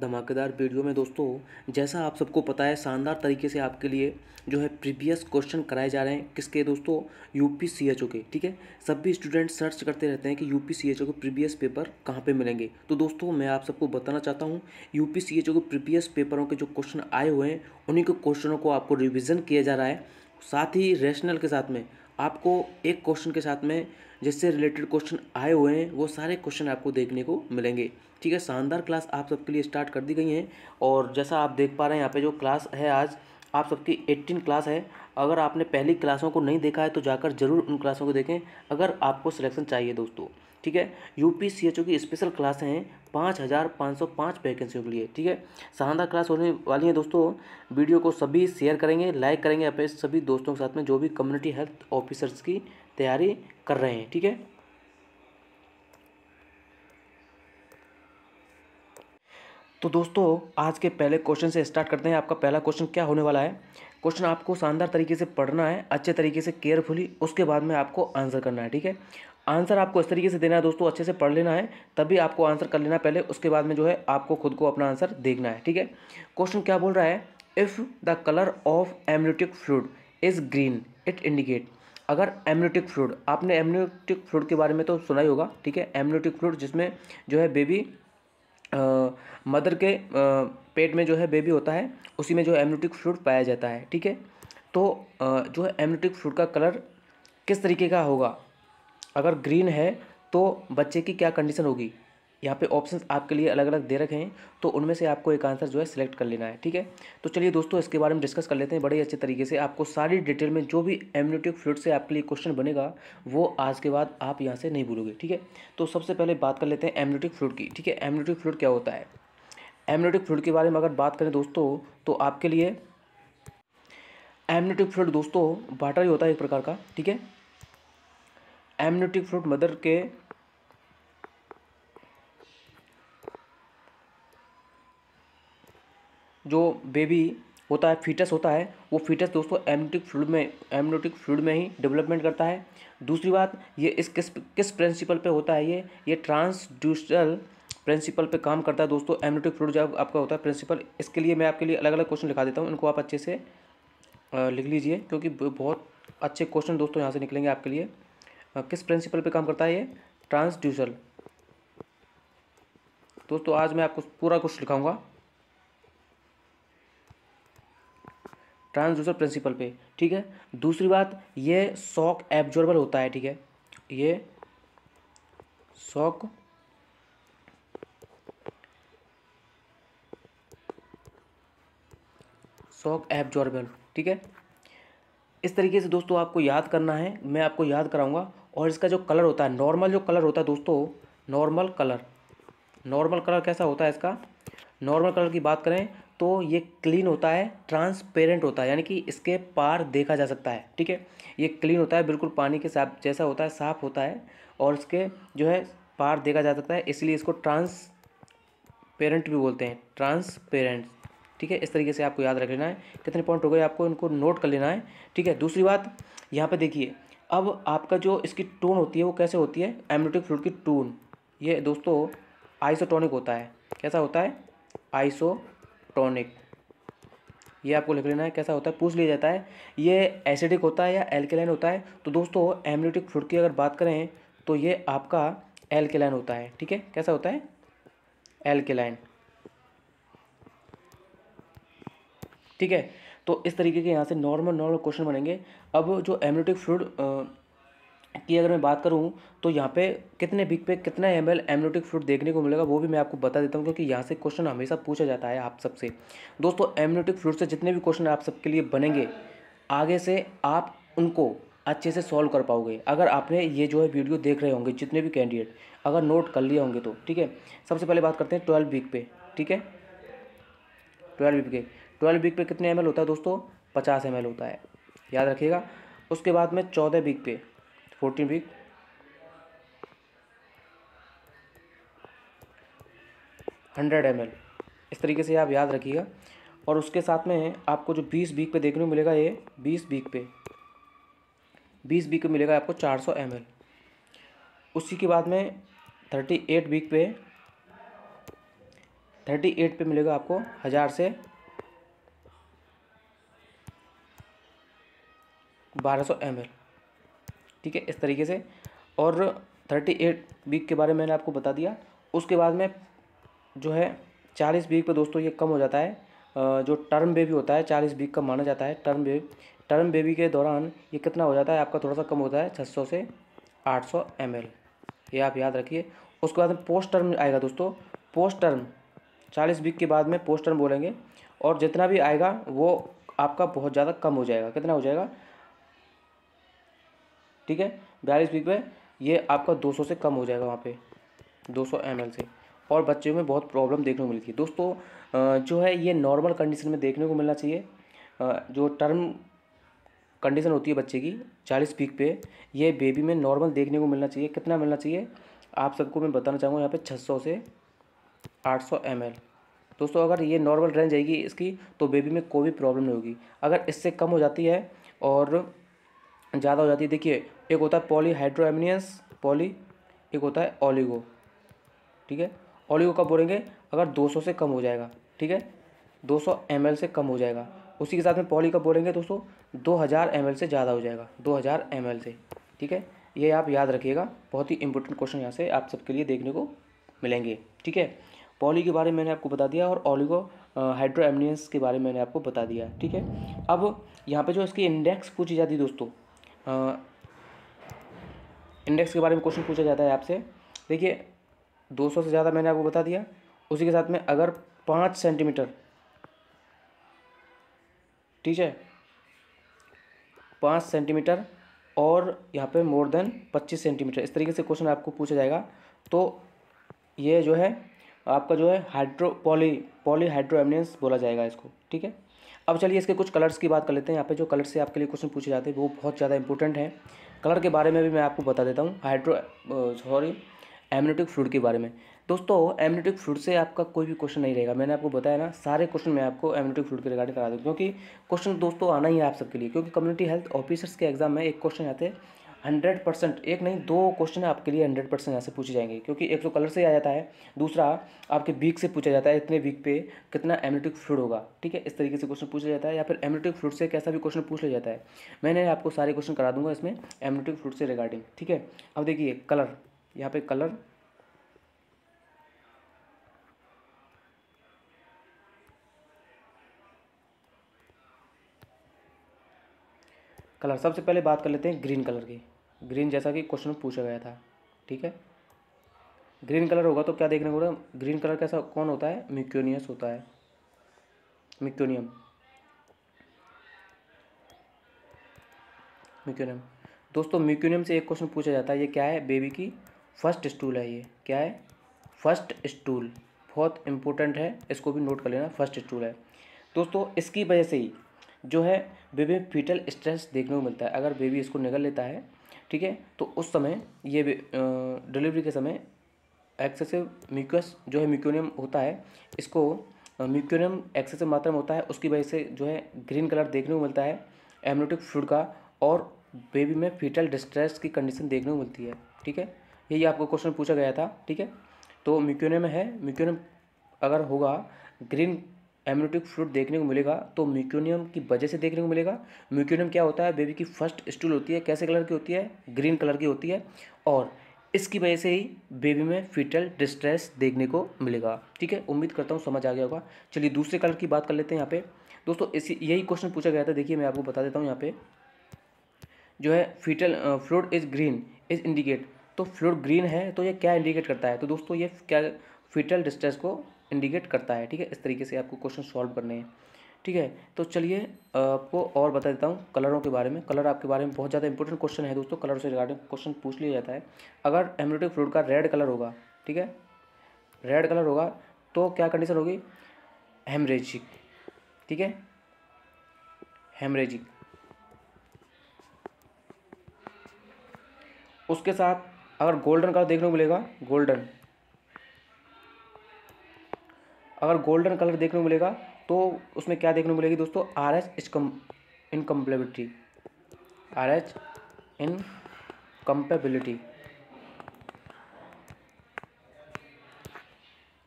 धमाकेदार वीडियो में दोस्तों जैसा आप सबको पता है शानदार तरीके से आपके लिए जो है प्रीवियस क्वेश्चन कराए जा रहे हैं किसके दोस्तों U P C H O के ठीक है सभी स्टूडेंट सर्च करते रहते हैं कि U P C H O के प्रीवियस पेपर कहाँ पे मिलेंगे तो दोस्तों मैं आप सबको बताना चाहता हूँ U P C H O के प्रीवियस पेपरों के जो क्वेश्चन आए हुए हैं उन्हीं के क्वेश्चनों को आपको रिविज़न किया जा रहा है साथ ही रेशनल के साथ में आपको एक क्वेश्चन के साथ में जिससे रिलेटेड क्वेश्चन आए हुए हैं वो सारे क्वेश्चन आपको देखने को मिलेंगे ठीक है शानदार क्लास आप सबके लिए स्टार्ट कर दी गई है और जैसा आप देख पा रहे हैं यहाँ पे जो क्लास है आज आप सबकी एट्टीन क्लास है अगर आपने पहली क्लासों को नहीं देखा है तो जाकर ज़रूर उन क्लासों को देखें अगर आपको सिलेक्शन चाहिए दोस्तों ठीक है U P C H O की स्पेशल क्लास हैं पाँच हज़ार पाँच सौ पाँच वैकेंसियों के लिए ठीक है शानदार क्लास होने वाली है दोस्तों वीडियो को सभी शेयर करेंगे लाइक करेंगे अपने सभी दोस्तों के साथ में जो भी कम्युनिटी हेल्थ ऑफिसर्स की तैयारी कर रहे हैं ठीक है तो दोस्तों आज के पहले क्वेश्चन से स्टार्ट करते हैं आपका पहला क्वेश्चन क्या होने वाला है क्वेश्चन आपको शानदार तरीके से पढ़ना है अच्छे तरीके से केयरफुली उसके बाद में आपको आंसर करना है ठीक है आंसर आपको इस तरीके से देना है दोस्तों अच्छे से पढ़ लेना है तभी आपको आंसर कर लेना पहले उसके बाद में जो है आपको खुद को अपना आंसर देखना है ठीक है क्वेश्चन क्या बोल रहा है if the colour of amniotic fluid is green it indicate अगर एमनियोटिक फ्लूड आपने एमनियोटिक फ्लूड के बारे में तो सुना ही होगा ठीक है एम्योटिक फ्लूड जिसमें जो है बेबी मदर के आ, पेट में जो है बेबी होता है उसी में जो है एमनियोटिक फ्लूड पाया जाता है ठीक है तो आ, जो है एम्योटिक फ्लूड का कलर किस तरीके का होगा अगर ग्रीन है तो बच्चे की क्या कंडीशन होगी यहाँ पे ऑप्शंस आपके लिए अलग अलग दे रखे हैं तो उनमें से आपको एक आंसर जो है सिलेक्ट कर लेना है ठीक है तो चलिए दोस्तों इसके बारे में डिस्कस कर लेते हैं बड़े अच्छे तरीके से आपको सारी डिटेल में जो भी एम्यूनिटिक फ्लूड से आपके लिए क्वेश्चन बनेगा वो आज के बाद आप यहाँ से नहीं भूलोगे ठीक है तो सबसे पहले बात कर लेते हैं एम्यूनिटिक फ्लूड की ठीक है एम्यूनिटिक फ्लूड क्या होता है एम्यूनिटिक फ्लूड के बारे में अगर बात करें दोस्तों तो आपके लिए एम्यूनिटिक फ्लूड दोस्तों वाटर ही होता है एक प्रकार का ठीक है एम्यूनिटिक फ्लूड मदर के जो बेबी होता है फीटस होता है वो फीटस दोस्तों एमनोटिक फ्लूड में एमनोटिक फ्लूड में ही डेवलपमेंट करता है दूसरी बात ये इस किस किस प्रिंसिपल पे होता है ये ये ट्रांसड्यूशल प्रिंसिपल पे काम करता है दोस्तों एमनोटिक फ्लूड जो आपका होता है प्रिंसिपल इसके लिए मैं आपके लिए अलग अलग क्वेश्चन लिखा देता हूँ इनको आप अच्छे से लिख लीजिए क्योंकि बहुत अच्छे क्वेश्चन दोस्तों यहाँ से निकलेंगे आपके लिए किस प्रिंसिपल पर काम करता है ये ट्रांसड्यूशल दोस्तों आज मैं आपको पूरा कुछ लिखाऊंगा ट्रांसड्यूसर प्रिंसिपल पे ठीक है दूसरी बात ये शॉक एब्जॉर्बर होता है ठीक है ये शॉक शॉक एब्जॉर्बर ठीक है इस तरीके से दोस्तों आपको याद करना है मैं आपको याद कराऊंगा और इसका जो कलर होता है नॉर्मल जो कलर होता है दोस्तों नॉर्मल कलर नॉर्मल कलर कैसा होता है इसका नॉर्मल कलर की बात करें तो ये क्लीन होता है ट्रांसपेरेंट होता है यानी कि इसके पार देखा जा सकता है ठीक है ये क्लीन होता है बिल्कुल पानी के साफ जैसा होता है साफ होता है और इसके जो है पार देखा जा सकता है इसलिए इसको ट्रांस पेरेंट भी बोलते हैं ट्रांसपेरेंट ठीक है इस तरीके से आपको याद रख लेना है कितने पॉइंट हो गए आपको इनको नोट कर लेना है ठीक है दूसरी बात यहाँ पे देखिए अब आपका जो इसकी टोन होती है वो कैसे होती है एमनोटिक फ्लूड की टोन ये दोस्तों आइसोटोनिक होता है कैसा होता है आइसो टॉनिक ये आपको लिख लेना है कैसा होता है पूछ लिया जाता है ये एसिडिक होता है या एल्केलाइन होता है तो दोस्तों एमलिटिक फ्रूट की अगर बात करें तो ये आपका एल्केलाइन होता है ठीक है कैसा होता है एल्केलाइन ठीक है तो इस तरीके के यहाँ से नॉर्मल नॉर्मल क्वेश्चन बनेंगे अब जो एमलिटिक फ्रूड कि अगर मैं बात करूँ तो यहाँ पे कितने बिग पे कितना एम एल एमनोटिक फ्लूड देखने को मिलेगा वो भी मैं आपको बता देता हूँ क्योंकि यहाँ से क्वेश्चन हमेशा पूछा जाता है आप सबसे दोस्तों एमनोटिक फ्लूड से जितने भी क्वेश्चन आप सबके लिए बनेंगे आगे से आप उनको अच्छे से सॉल्व कर पाओगे अगर आपने ये जो है वीडियो देख रहे होंगे जितने भी कैंडिडेट अगर नोट कर लिए होंगे तो ठीक है सबसे पहले बात करते हैं ट्वेल्व वीक पे ठीक है ट्वेल्व वीक के ट्वेल्व वीक पे कितने एम होता है दोस्तों पचास एम होता है याद रखिएगा उसके बाद में चौदह वीक पे फोर्टीन वीक हंड्रेड एम इस तरीके से आप याद रखिएगा और उसके साथ में आपको जो बीस वीक पे देखने को मिलेगा ये बीस वीक पे बीस वीक पे मिलेगा आपको चार सौ एम उसी के बाद में थर्टी एट वीक पे थर्टी एट पे मिलेगा आपको हज़ार से बारह सौ एम एल ठीक है इस तरीके से और थर्टी एट वीक के बारे में मैंने आपको बता दिया उसके बाद में जो है चालीस वीक पर दोस्तों ये कम हो जाता है जो टर्म बेबी होता है चालीस वीक का माना जाता है टर्म बेबी टर्म बेबी के दौरान ये कितना हो जाता है आपका थोड़ा सा कम होता है छः से आठ सौ ये आप याद रखिए उसके बाद में पोस्ट टर्म आएगा दोस्तों पोस्ट टर्म चालीस वीक के बाद में पोस्ट टर्म बोलेंगे और जितना भी आएगा वो आपका बहुत ज़्यादा कम हो जाएगा कितना हो जाएगा ठीक है बयालीस वीक में ये आपका 200 से कम हो जाएगा वहाँ पे 200 एम से और बच्चों में बहुत प्रॉब्लम देखने को मिलती है दोस्तों जो है ये नॉर्मल कंडीशन में देखने को मिलना चाहिए जो टर्म कंडीशन होती है बच्चे की चालीस वीक पे ये बेबी में नॉर्मल देखने को मिलना चाहिए कितना मिलना चाहिए आप सबको मैं बताना चाहूँगा यहाँ पे सौ से 800 ml दोस्तों अगर ये नॉर्मल रेंज आएगी इसकी तो बेबी में कोई भी प्रॉब्लम नहीं होगी अगर इससे कम हो जाती है और ज़्यादा हो जाती है देखिए एक होता है पॉलीहाइड्रोएमिनियंस पॉली एक होता है ओलिगो ठीक है ओलिगो कब बोलेंगे अगर 200 से कम हो जाएगा ठीक है 200 सौ से कम हो जाएगा उसी के साथ में पॉली कब बोलेंगे दोस्तों दो हज़ार से ज़्यादा हो जाएगा दो हज़ार से ठीक है ये आप याद रखिएगा बहुत ही इंपॉर्टेंट क्वेश्चन यहाँ से आप सबके लिए देखने को मिलेंगे ठीक है पॉली के बारे में मैंने आपको बता दिया और ओलिगो हाइड्रो एमिनियंस के बारे में मैंने आपको बता दिया ठीक है अब यहाँ पे जो इसकी इंडेक्स पूछी जाती है दोस्तों इंडेक्स के बारे में क्वेश्चन पूछा जाता है आपसे देखिए 200 से ज़्यादा मैंने आपको बता दिया उसी के साथ में अगर पाँच सेंटीमीटर ठीक है पाँच सेंटीमीटर और यहाँ पे मोर देन पच्चीस सेंटीमीटर इस तरीके से क्वेश्चन आपको पूछा जाएगा तो ये जो है आपका जो है hydro poly polyhydramnios बोला जाएगा इसको ठीक है अब चलिए इसके कुछ कलर्स की बात कर लेते हैं यहाँ पे जो कलर से आपके लिए क्वेश्चन पूछे जाते हैं वो बहुत ज़्यादा इंपॉर्टेंट हैं कलर के बारे में भी मैं आपको बता देता हूँ हाइड्रो सॉरी एमनेटिक फ्लूड के बारे में दोस्तों एमनेटिक फ्लूड से आपका कोई भी क्वेश्चन नहीं रहेगा मैंने आपको बताया ना सारे क्वेश्चन मैं आपको एमनेटिक फ्लूड के रिगार्डिंग करा दूँ क्योंकि क्वेश्चन दोस्तों आना ही है आप सबके लिए क्योंकि कम्युनिटी हेल्थ ऑफिसर्स के एग्जाम में एक क्वेश्चन आते हैं हंड्रेड परसेंट एक नहीं दो क्वेश्चन आपके लिए हंड्रेड परसेंट यहाँ से पूछे जाएंगे क्योंकि एक तो कलर से आ जाता है दूसरा आपके वीक से पूछा जाता है इतने वीक पे कितना एमनेटिक फ्लूड होगा ठीक है इस तरीके से क्वेश्चन पूछा जाता है या फिर एमनेटिक फ्लूड से कैसा भी क्वेश्चन पूछ लिया जाता है मैंने आपको सारे क्वेश्चन करा दूंगा इसमें एमनेटिक फ्लूड से रिगार्डिंग ठीक है अब देखिए कलर यहाँ पर कलर कलर सबसे पहले बात कर लेते हैं ग्रीन कलर की ग्रीन जैसा कि क्वेश्चन पूछा गया था ठीक है ग्रीन कलर होगा तो क्या देखने को ग्रीन कलर कैसा कौन होता है म्यूक्योनियस होता है म्यूक्योनियम म्यूक्योनियम दोस्तों म्यूक्योनियम से एक क्वेश्चन पूछा जाता है ये क्या है बेबी की फर्स्ट स्टूल है ये क्या है फर्स्ट स्टूल बहुत इंपॉर्टेंट है इसको भी नोट कर लेना फर्स्ट स्टूल है दोस्तों इसकी वजह से ही जो है बेबी में फीटल स्ट्रेस देखने को मिलता है अगर बेबी इसको निगल लेता है ठीक है तो उस समय ये डिलीवरी के समय एक्सेसिव म्यूकस जो है म्यूक्योनियम होता है इसको म्यूक्योनियम एक्सेसिव मात्रा में होता है उसकी वजह से जो है ग्रीन कलर देखने को मिलता है एमनोटिक फ्लूड का और बेबी में फीटल डिस्ट्रेस की कंडीशन देखने को मिलती है ठीक है यही आपको क्वेश्चन पूछा गया था ठीक है तो म्यूक्योनियम है म्यूक्योनियम अगर होगा ग्रीन एमनोटिक फ्लूड देखने को मिलेगा तो म्यूक्योनियम की वजह से देखने को मिलेगा म्यूक्योनियम क्या होता है बेबी की फर्स्ट स्टूल होती है कैसे कलर की होती है ग्रीन कलर की होती है और इसकी वजह से ही बेबी में फिटल डिस्ट्रेस देखने को मिलेगा ठीक है उम्मीद करता हूँ समझ आ गया होगा चलिए दूसरे कलर की बात कर लेते हैं यहाँ पे दोस्तों इसी यही क्वेश्चन पूछा गया था देखिए मैं आपको बता देता हूँ यहाँ पे जो है foetal fluid is green is indicate तो फ्लोड ग्रीन है तो ये क्या इंडिकेट करता है तो दोस्तों ये क्या फिटल डिस्ट्रेस को इंडिकेट करता है ठीक है इस तरीके से आपको क्वेश्चन सॉल्व करने हैं ठीक है तो चलिए आपको और बता देता हूँ कलरों के बारे में कलर आपके बारे में बहुत ज़्यादा इंपॉर्टेंट क्वेश्चन है दोस्तों कलर से रिगार्डिंग क्वेश्चन पूछ लिया जाता है अगर एमरेटिक फ्रूट का रेड कलर होगा ठीक है रेड कलर होगा तो क्या कंडीशन होगी हेमरेजिक ठीक है हेमरेजिक उसके साथ अगर गोल्डन कलर देखने को मिलेगा गोल्डन अगर गोल्डन कलर देखने को मिलेगा तो उसमें क्या देखने को मिलेगी दोस्तों R H incompatibility R H incompatibility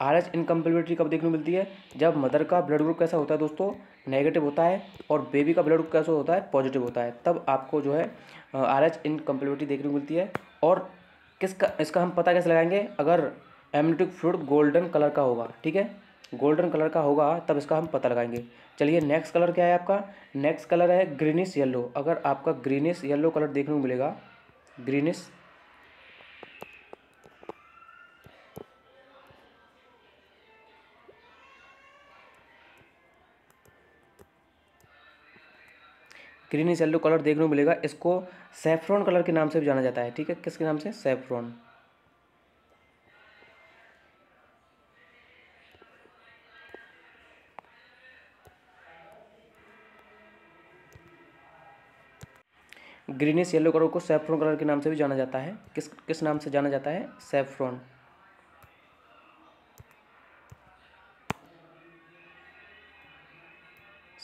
R H incompatibility कब देखने को मिलती है जब मदर का ब्लड ग्रुप कैसा होता है दोस्तों नेगेटिव होता है और बेबी का ब्लड ग्रुप कैसा होता है पॉजिटिव होता है तब आपको जो है आर एच इनकम्पेबिलिटी देखने को मिलती है और किसका इसका हम पता कैसे लगाएंगे अगर एमनिटिक फ्लूड गोल्डन कलर का होगा ठीक है गोल्डन कलर का होगा तब इसका हम पता लगाएंगे चलिए नेक्स्ट कलर क्या है आपका नेक्स्ट कलर है ग्रीनिश येलो अगर आपका ग्रीनिश येलो कलर देखने को मिलेगा ग्रीनिश ग्रीनिश येलो कलर देखने को मिलेगा इसको सेफ्रॉन कलर के नाम से भी जाना जाता है ठीक है किसके नाम से सेफ्रॉन ग्रीनिश येलो कलर को सेफ्रॉन कलर के नाम से भी जाना जाता है किस किस नाम से जाना जाता है सेफ्रॉन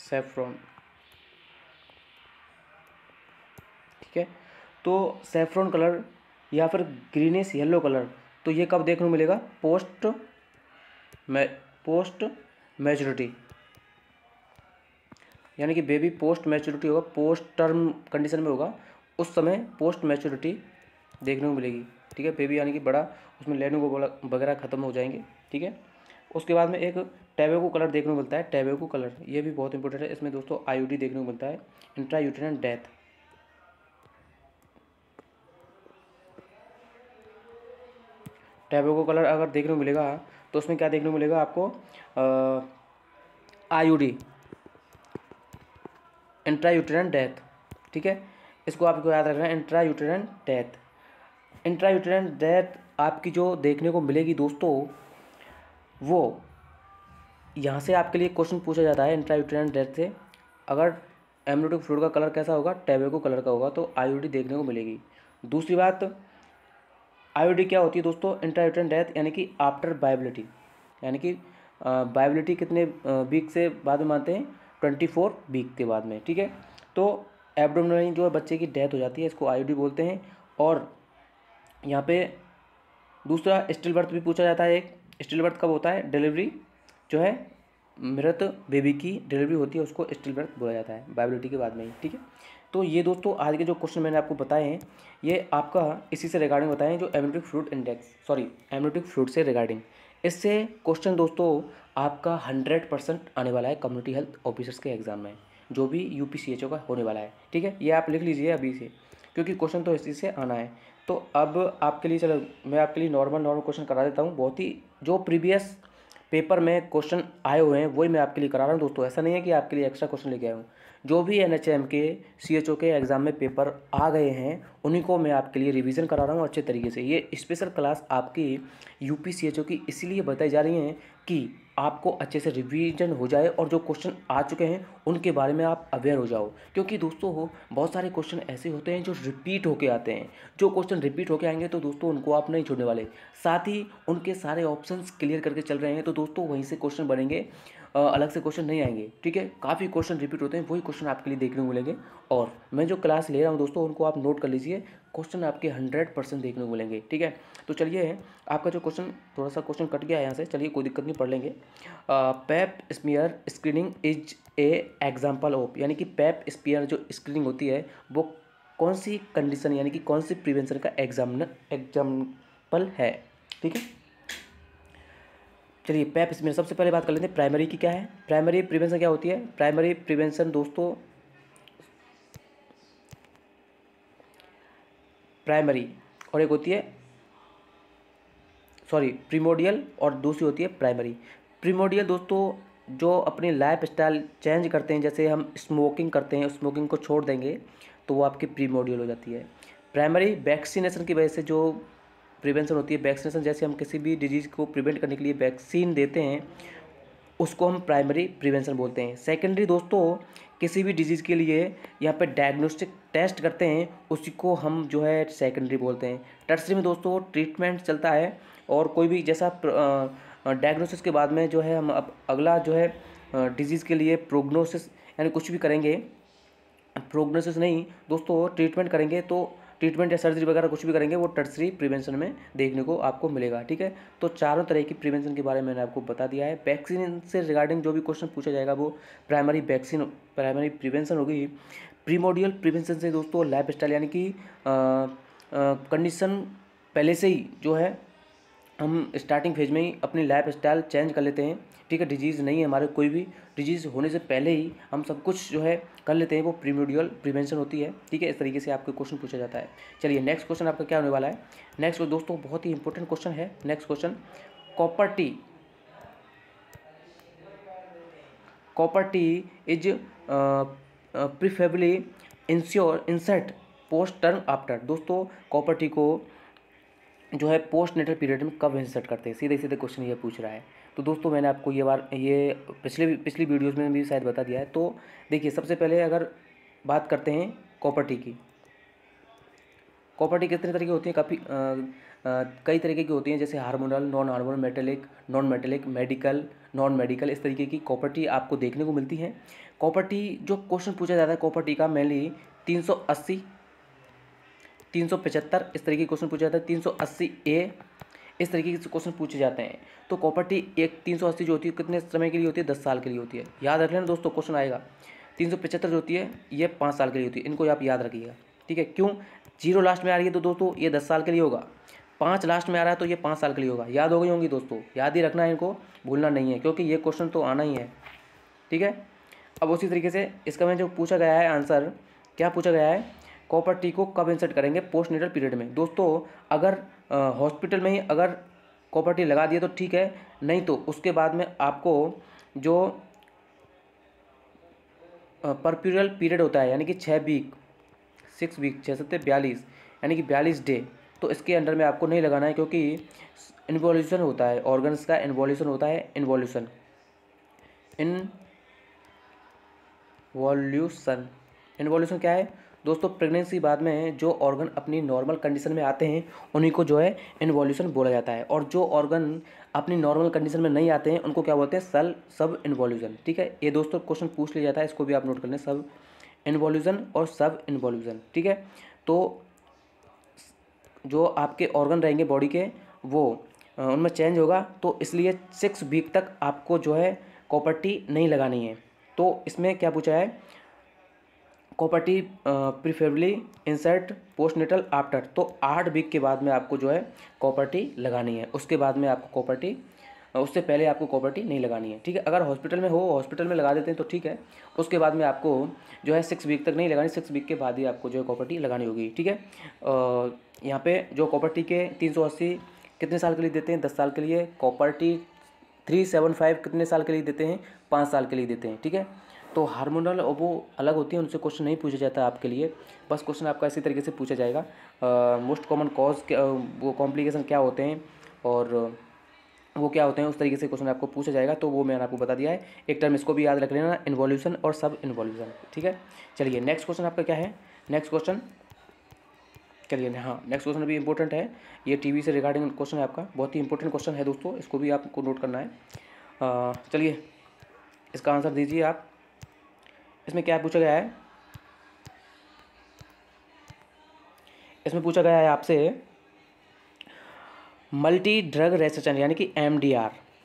सेफ्रॉन ठीक है तो सेफ्रॉन कलर या फिर ग्रीनिश येलो कलर तो ये कब देखने को मिलेगा पोस्ट मै पोस्ट मेजोरिटी यानी कि बेबी पोस्ट मैच्योरिटी होगा पोस्ट टर्म कंडीशन में होगा उस समय पोस्ट मैच्योरिटी देखने को मिलेगी ठीक है बेबी यानी कि बड़ा उसमें लेनो वगैरह खत्म हो जाएंगे ठीक है उसके बाद में एक टैबेको कलर देखने को मिलता है टैबेको कलर ये भी बहुत इंपॉर्टेंट है इसमें दोस्तों आई देखने को मिलता है intrauterine death tobacco colour अगर देखने को मिलेगा तो उसमें क्या देखने को मिलेगा आपको आईओडी इंट्रा यूटेरन डेथ ठीक है इसको आपको याद रखना है intrauterine death intrauterine death आपकी जो देखने को मिलेगी दोस्तों वो यहाँ से आपके लिए क्वेश्चन पूछा जाता है इंट्रा यूटेरन डेथ से अगर एमनियोटिक फ्लूड का कलर कैसा होगा टेबेको कलर का होगा तो आईओडी देखने को मिलेगी दूसरी बात आईओडी क्या होती है दोस्तों इंट्रा यूटेरन डेथ यानी कि आफ्टर बाइबिलिटी यानी कि बाइबिलिटी कितने वीक से बाद में मानते हैं ट्वेंटी फोर वीक के बाद में ठीक है तो एबडोमिनल जो है बच्चे की डेथ हो जाती है इसको आईओडी बोलते हैं और यहाँ पे दूसरा स्टिल बर्थ भी पूछा जाता है एक स्टिल बर्थ कब होता है डिलीवरी जो है मृत बेबी की डिलीवरी होती है उसको स्टिल बर्थ बोला जाता है बायोलिटी के बाद में ही ठीक है तो ये दोस्तों आज के जो क्वेश्चन मैंने आपको बताए हैं ये आपका इसी से रिगार्डिंग बताए हैं जो amniotic fluid index sorry amniotic fluid से रिगार्डिंग इससे क्वेश्चन दोस्तों आपका हंड्रेड परसेंट आने वाला है कम्युनिटी हेल्थ ऑफिसर्स के एग्ज़ाम में जो भी यू पी का होने वाला है ठीक है ये आप लिख लीजिए अभी से क्योंकि क्वेश्चन तो इस चीज़ से आना है तो अब आपके लिए चलो मैं आपके लिए नॉर्मल नॉर्मल क्वेश्चन करा देता हूँ बहुत ही जो प्रीवियस पेपर में क्वेश्चन आए हुए हैं वही मैं आपके लिए करा रहा हूँ दोस्तों ऐसा नहीं है कि आपके लिए एक्स्ट्रा क्वेश्चन लेके आया हूँ जो भी एन के सी के एग्ज़ाम में पेपर आ गए हैं उन्हीं को मैं आपके लिए रिवीजन करा रहा हूँ अच्छे तरीके से ये स्पेशल क्लास आपकी यू पी की इसीलिए बताई जा रही हैं कि आपको अच्छे से रिवीजन हो जाए और जो क्वेश्चन आ चुके हैं उनके बारे में आप अवेयर हो जाओ क्योंकि दोस्तों हो बहुत सारे क्वेश्चन ऐसे होते हैं जो रिपीट होके आते हैं जो क्वेश्चन रिपीट होके आएंगे तो दोस्तों उनको आप नहीं छोड़ने वाले साथ ही उनके सारे ऑप्शंस क्लियर करके चल रहे हैं तो दोस्तों वहीं से क्वेश्चन बनेंगे अलग से क्वेश्चन नहीं आएंगे ठीक है काफ़ी क्वेश्चन रिपीट होते हैं वही क्वेश्चन आपके लिए देखने को मिलेंगे और मैं जो क्लास ले रहा हूँ दोस्तों उनको आप नोट कर लीजिए क्वेश्चन आपके हंड्रेड परसेंट देखने को मिलेंगे ठीक है तो चलिए आपका जो क्वेश्चन थोड़ा सा क्वेश्चन कट गया है यहाँ से चलिए कोई दिक्कत नहीं पढ़ लेंगे Pap smear screening is a example of यानी कि पैप स्पियर जो स्क्रीनिंग होती है वो कौन सी कंडीशन यानी कि कौन सी प्रिवेंशन का एग्जाम एग्जाम्पल है ठीक है चलिए पैप स्मियर सबसे पहले बात कर लेते हैं प्राइमरी की क्या है प्राइमरी प्रिवेंशन क्या होती है प्राइमरी प्रिवेंशन दोस्तों प्राइमरी और एक होती है सॉरी प्रीमोडियल और दूसरी होती है प्राइमरी प्रीमोडियल दोस्तों जो अपनी लाइफ स्टाइल चेंज करते हैं जैसे हम स्मोकिंग करते हैं स्मोकिंग को छोड़ देंगे तो वो आपकी प्रीमोडियल हो जाती है प्राइमरी वैक्सीनेशन की वजह से जो प्रिवेंशन होती है वैक्सीनेशन जैसे हम किसी भी डिजीज़ को प्रिवेंट करने के लिए वैक्सीन देते हैं उसको हम प्राइमरी प्रिवेंशन बोलते हैं सेकेंडरी दोस्तों किसी भी डिजीज़ के लिए यहाँ पे डायग्नोस्टिक टेस्ट करते हैं उसी को हम जो है सेकेंडरी बोलते हैं टर्सरी में दोस्तों ट्रीटमेंट चलता है और कोई भी जैसा डायग्नोसिस के बाद में जो है हम अब अगला जो है डिजीज़ के लिए प्रोग्नोसिस यानी कुछ भी करेंगे प्रोग्नोसिस नहीं दोस्तों ट्रीटमेंट करेंगे तो ट्रीटमेंट या सर्जरी वगैरह कुछ भी करेंगे वो टर्सरी प्रिवेंशन में देखने को आपको मिलेगा ठीक है तो चारों तरह की प्रिवेंशन के बारे में मैंने आपको बता दिया है वैक्सीन से रिगार्डिंग जो भी क्वेश्चन पूछा जाएगा वो प्राइमरी वैक्सीन प्राइमरी प्रिवेंशन होगी प्रीमोडियल प्रिवेंशन से दोस्तों लाइफ स्टाइल यानी कि कंडीशन पहले से ही जो है हम स्टार्टिंग फेज में ही अपनी लाइफ स्टाइल चेंज कर लेते हैं ठीक है डिजीज़ नहीं है हमारे कोई भी डिजीज़ होने से पहले ही हम सब कुछ जो है कर लेते हैं वो प्रीमोडियल प्रिवेंशन होती है ठीक है इस तरीके से आपके क्वेश्चन पूछा जाता है चलिए नेक्स्ट क्वेश्चन आपका क्या होने वाला है नेक्स्ट तो दोस्तों बहुत ही इंपॉर्टेंट क्वेश्चन है next question copper T copper T is preferably insure inset post term after दोस्तों कॉपर्टी को जो है पोस्ट नेटल पीरियड में कब इंसर्ट करते हैं सीधे सीधे क्वेश्चन ये पूछ रहा है तो दोस्तों मैंने आपको ये बार ये पिछले पिछली वीडियोस में भी शायद बता दिया है तो देखिए सबसे पहले अगर बात करते हैं कॉपर्टी की कॉपर्टी कितने तरीके होती है काफ़ी कई तरीके की होती हैं जैसे hormonal non hormonal metallic non metallic medical non medical इस तरीके की कॉपर्टी आपको देखने को मिलती है कॉपर्टी जो क्वेश्चन पूछा जाता है कॉपर्टी का मेनली तीन सौ अस्सी तीन सौ पचहत्तर इस तरीके के क्वेश्चन पूछे जाते हैं तीन सौ अस्सी ए इस तरीके के क्वेश्चन पूछे जाते हैं तो कॉपर्टी एक तीन सौ अस्सी जो होती है कितने समय के लिए होती है दस साल के लिए होती है याद रख लेना दोस्तों क्वेश्चन आएगा तीन सौ पचहत्तर जो होती है ये पाँच साल के लिए होती है इनको आप याद रखिएगा ठीक है क्यों जीरो लास्ट में आ रही है तो दोस्तों ये दस साल के लिए होगा पाँच लास्ट में आ रहा है तो ये पाँच साल के लिए होगा याद हो गई होंगी दोस्तों याद ही रखना है इनको भूलना नहीं है क्योंकि ये क्वेश्चन तो आना ही है ठीक है अब उसी तरीके से इसका मैं जो पूछा गया है आंसर क्या पूछा गया है कॉपर टी को कब इंसर्ट करेंगे पोस्ट नेटल पीरियड में दोस्तों अगर हॉस्पिटल में ही अगर कॉपर टी लगा दिए तो ठीक है नहीं तो उसके बाद में आपको जो परप्यूरियल पीरियड होता है यानी कि छः वीक सिक्स वीक छः सत्ते बयालीस यानी कि बयालीस डे तो इसके अंडर में आपको नहीं लगाना है क्योंकि इन्वॉल्यूशन होता है ऑर्गन्स का इन्वॉल्यूशन होता है इन्वॉल्यूशन इन वॉल्यूशन इन्वॉल्यूशन क्या है दोस्तों प्रेगनेंसी बाद में जो ऑर्गन अपनी नॉर्मल कंडीशन में आते हैं उन्हीं को जो है इन्वॉल्यूशन बोला जाता है और जो ऑर्गन अपनी नॉर्मल कंडीशन में नहीं आते हैं उनको क्या बोलते हैं सेल सब इन्वॉल्यूशन ठीक है ये दोस्तों क्वेश्चन पूछ लिया जाता है इसको भी आप नोट कर लें सब इन्वॉल्यूशन और सब इन्वॉल्यूशन ठीक है तो जो आपके ऑर्गन रहेंगे बॉडी के वो उनमें चेंज होगा तो इसलिए सिक्स वीक तक आपको जो है कॉपर्टी नहीं लगानी है तो इसमें क्या पूछा है copper T preferably insert postnatal after तो आठ वीक के बाद में आपको जो है कॉपर्टी लगानी है उसके बाद में आपको कॉपर्टी uh, उससे पहले आपको कॉपर्टी नहीं लगानी है ठीक है अगर हॉस्पिटल में हो हॉस्पिटल में लगा देते हैं तो ठीक है उसके बाद में आपको जो है सिक्स वीक तक नहीं लगानी सिक्स वीक के बाद ही आपको जो है कॉपर्टी लगानी होगी ठीक है यहाँ पे जो कॉपर्टी के तीन सौ अस्सी कितने साल के लिए देते हैं दस साल के लिए कॉपर्टी थ्री सेवन फाइव कितने साल के लिए देते हैं पाँच साल के लिए देते हैं ठीक है तो हार्मोनल वो अलग होती है उनसे क्वेश्चन नहीं पूछा जाता आपके लिए बस क्वेश्चन आपका इसी तरीके से पूछा जाएगा मोस्ट कॉमन कॉज वो कॉम्प्लिकेशन क्या होते हैं और वो क्या होते हैं उस तरीके से क्वेश्चन आपको पूछा जाएगा तो वो मैंने आपको बता दिया है एक टर्म इसको भी याद रख लेना इन्वॉल्यूशन और सब इन्वॉल्यूशन ठीक है चलिए नेक्स्ट क्वेश्चन आपका क्या है नेक्स्ट क्वेश्चन चलिए हाँ नेक्स्ट क्वेश्चन भी इंपॉर्टेंट है ये टीवी से रिगार्डिंग क्वेश्चन है आपका बहुत ही इंपॉर्टेंट क्वेश्चन है दोस्तों इसको भी आपको नोट करना है चलिए इसका आंसर दीजिए आप इसमें क्या पूछा गया है इसमें पूछा गया है आपसे मल्टी ड्रग रेसिस्टेंट यानी कि एम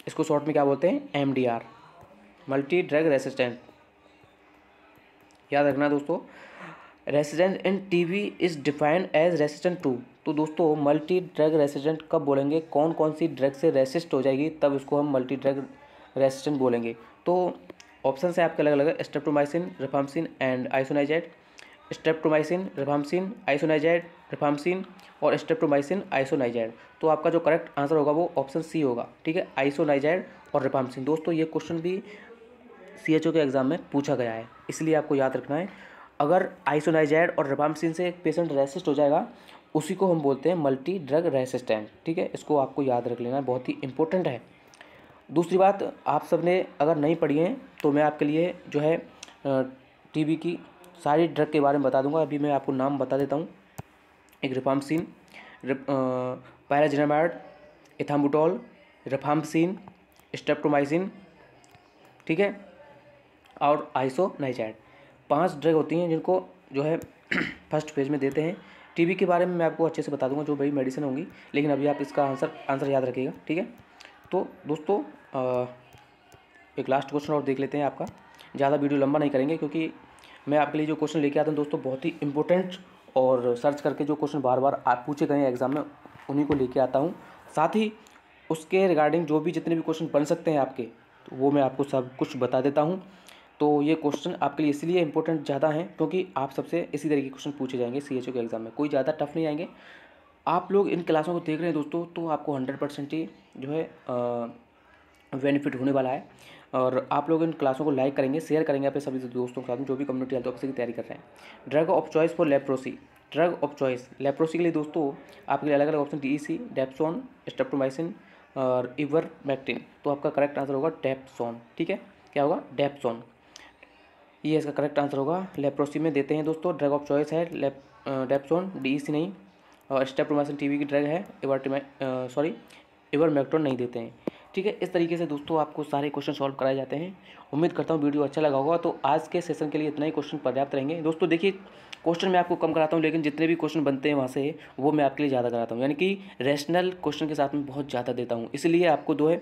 इसको शॉर्ट में क्या बोलते हैं एम मल्टी ड्रग रेसिस्टेंट याद रखना दोस्तों resident in TB is defined as resistant to तो दोस्तों मल्टी ड्रग रेसिडेंट कब बोलेंगे कौन कौन सी ड्रग से रेसिस्ट हो जाएगी तब इसको हम मल्टी ड्रग रेसिस्टेंट बोलेंगे तो ऑप्शन है आपके अलग अलग streptomycin rifampicin and isoniazid streptomycin rifampicin isoniazid rifampicin और स्टेप्टोमाइसिन आइसोनाइजाइड तो आपका जो करेक्ट आंसर होगा वो ऑप्शन सी होगा ठीक है आइसोनाइजाइड और रिफामसिन दोस्तों ये क्वेश्चन भी सी के एग्ज़ाम में पूछा गया है इसलिए आपको याद रखना है अगर आइसोनाइजाइड और रिफामसिन से एक पेशेंट रेसिस्ट हो जाएगा उसी को हम बोलते हैं मल्टी ड्रग रेसिस्टेंट ठीक है इसको आपको याद रख लेना बहुत ही इंपॉर्टेंट है दूसरी बात आप सब ने अगर नहीं पढ़ी है तो मैं आपके लिए जो है टीबी की सारी ड्रग के बारे में बता दूंगा अभी मैं आपको नाम बता देता हूँ एक रिफामसिन पैराजनामाइड इथामबुटोल रिफामसिन स्टेप्टोमाइसिन ठीक है और आइसोनाइजैड पाँच ड्रग होती हैं जिनको जो है फर्स्ट फेज में देते हैं टीबी के बारे में मैं आपको अच्छे से बता दूंगा जो भाई मेडिसिन होंगी लेकिन अभी आप इसका आंसर आंसर याद रखिएगा ठीक है तो दोस्तों एक लास्ट क्वेश्चन और देख लेते हैं आपका ज़्यादा वीडियो लंबा नहीं करेंगे क्योंकि मैं आपके लिए जो क्वेश्चन लेके आता हूँ दोस्तों बहुत ही इंपॉर्टेंट और सर्च करके जो क्वेश्चन बार बार आप पूछे गए हैं एग्ज़ाम में उन्हीं को लेके आता हूँ साथ ही उसके रिगार्डिंग जो भी जितने भी क्वेश्चन बन सकते हैं आपके तो वो मैं आपको सब कुछ बता देता हूँ तो ये क्वेश्चन आपके लिए इसलिए इंपॉर्टेंट ज़्यादा हैं क्योंकि आप सबसे इसी तरीके के क्वेश्चन पूछे जाएंगे सी के एग्ज़ाम में कोई ज़्यादा टफ नहीं आएंगे आप लोग इन क्लासों को देख रहे हैं दोस्तों तो आपको हंड्रेड परसेंट ही जो है बेनिफिट होने वाला है और आप लोग इन क्लासों को लाइक करेंगे शेयर करेंगे अपने सभी दोस्तों के साथ जो भी कम्युनिटी हेल्थ ऑफिसर की तैयारी कर रहे हैं drug of choice for leprosy drug of choice leprosy के लिए दोस्तों आपके लिए अलग अलग option D E C dapsone streptomycin और इवर मैक्टिन तो आपका करेक्ट आंसर होगा डेप्सोन ठीक है क्या होगा डेप्सोन ये इसका करेक्ट आंसर होगा लेप्रोसी में देते हैं दोस्तों ड्रग ऑफ चॉइस है डेप्सोन डी e नहीं और स्टेप्रोमाइसिन टीवी की ड्रग है एवर सॉरी एवर मैक्ट्रोन नहीं देते हैं ठीक है इस तरीके से दोस्तों आपको सारे क्वेश्चन सॉल्व कराए जाते हैं उम्मीद करता हूँ वीडियो अच्छा लगा होगा तो आज के सेशन के लिए इतना ही क्वेश्चन पर्याप्त रहेंगे दोस्तों देखिए क्वेश्चन मैं आपको कम कराता हूँ लेकिन जितने भी क्वेश्चन बनते हैं वहाँ से वो मैं आपके लिए ज़्यादा कराता हूँ यानी कि रैशनल क्वेश्चन के साथ में बहुत ज़्यादा देता हूँ इसलिए आपको जो है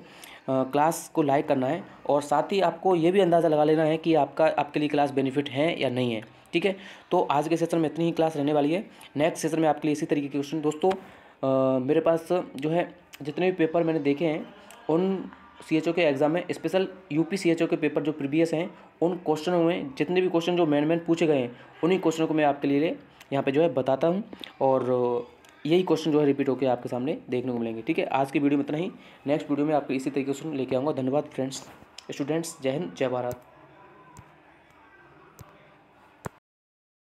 क्लास को लाइक करना है और साथ ही आपको ये भी अंदाज़ा लगा लेना है कि आपका आपके लिए क्लास बेनिफिट है या नहीं है ठीक है तो आज के सेशन में इतनी ही क्लास रहने वाली है नेक्स्ट सेशन में आपके लिए इसी तरीके के क्वेश्चन दोस्तों आ, मेरे पास जो है जितने भी पेपर मैंने देखे हैं उन सी एच ओ के एग्ज़ाम में special U P C H O के पेपर जो प्रीवियस हैं उन क्वेश्चनों में जितने भी क्वेश्चन जो मैन मैन पूछे गए हैं उन्हीं क्वेश्चनों को मैं आपके लिए यहाँ पे जो है बताता हूँ और यही क्वेश्चन जो है रिपीट होकर आपके सामने देखने को मिलेंगे ठीक है आज की वीडियो में इतना ही नेक्स्ट वीडियो में आपको इसी तरीके से लेके आऊँगा धन्यवाद फ्रेंड्स स्टूडेंट्स जय हिंद जय भारत